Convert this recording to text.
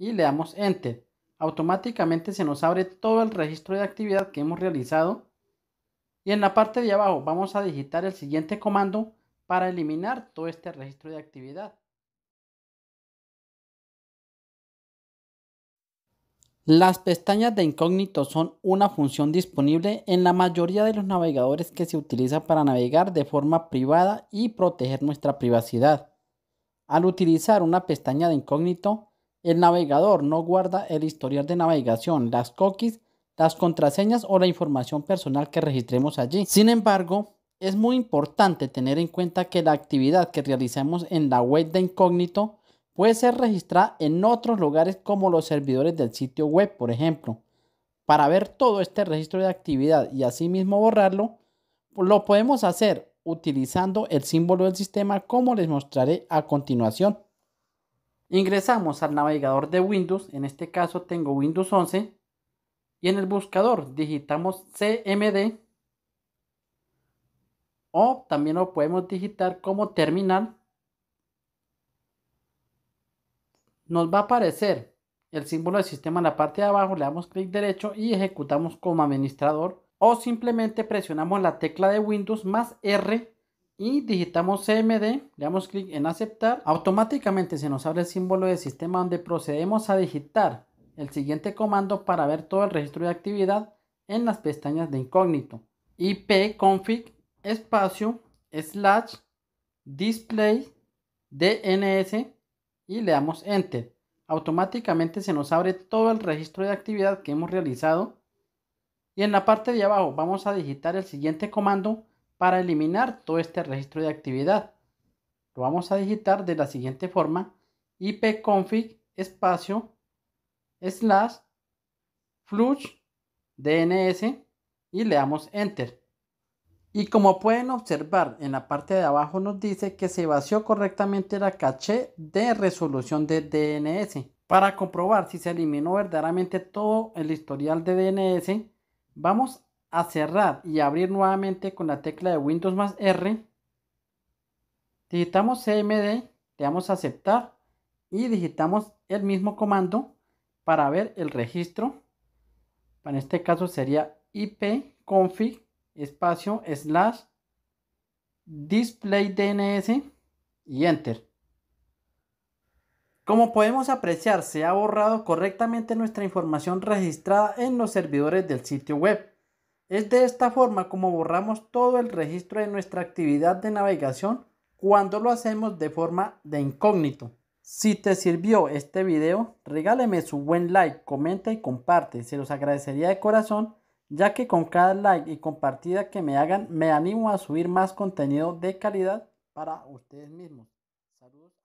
y le damos Enter. Automáticamente se nos abre todo el registro de actividad que hemos realizado. Y en la parte de abajo vamos a digitar el siguiente comando para eliminar todo este registro de actividad. Las pestañas de incógnito son una función disponible en la mayoría de los navegadores que se utiliza para navegar de forma privada y proteger nuestra privacidad. Al utilizar una pestaña de incógnito, el navegador no guarda el historial de navegación, las cookies, las contraseñas o la información personal que registremos allí. Sin embargo, es muy importante tener en cuenta que la actividad que realizamos en la web de incógnito puede ser registrada en otros lugares como los servidores del sitio web, por ejemplo. Para ver todo este registro de actividad y asimismo borrarlo, lo podemos hacer utilizando el símbolo del sistema como les mostraré a continuación. Ingresamos al navegador de Windows, en este caso tengo Windows 11, y en el buscador digitamos CMD o también lo podemos digitar como terminal. Nos va a aparecer el símbolo del sistema en la parte de abajo, le damos clic derecho y ejecutamos como administrador o simplemente presionamos la tecla de Windows más R y digitamos CMD, le damos clic en aceptar, automáticamente se nos abre el símbolo de sistema donde procedemos a digitar el siguiente comando para ver todo el registro de actividad en las pestañas de incógnito. ipconfig espacio slash display DNS y le damos enter. Automáticamente se nos abre todo el registro de actividad que hemos realizado y en la parte de abajo vamos a digitar el siguiente comando para eliminar todo este registro de actividad. Lo vamos a digitar de la siguiente forma, ipconfig espacio slash flush DNS y le damos enter. Y como pueden observar en la parte de abajo nos dice que se vació correctamente la caché de resolución de DNS. Para comprobar si se eliminó verdaderamente todo el historial de DNS Vamos a cerrar y abrir nuevamente con la tecla de Windows más R. Digitamos CMD, le damos a aceptar y digitamos el mismo comando para ver el registro. En este caso sería ipconfig espacio slash display DNS y enter. Como podemos apreciar, se ha borrado correctamente nuestra información registrada en los servidores del sitio web. Es de esta forma como borramos todo el registro de nuestra actividad de navegación cuando lo hacemos de forma de incógnito. Si te sirvió este video, regáleme su buen like, comenta y comparte, se los agradecería de corazón, ya que con cada like y compartida que me hagan, me animo a subir más contenido de calidad para ustedes mismos. Saludos.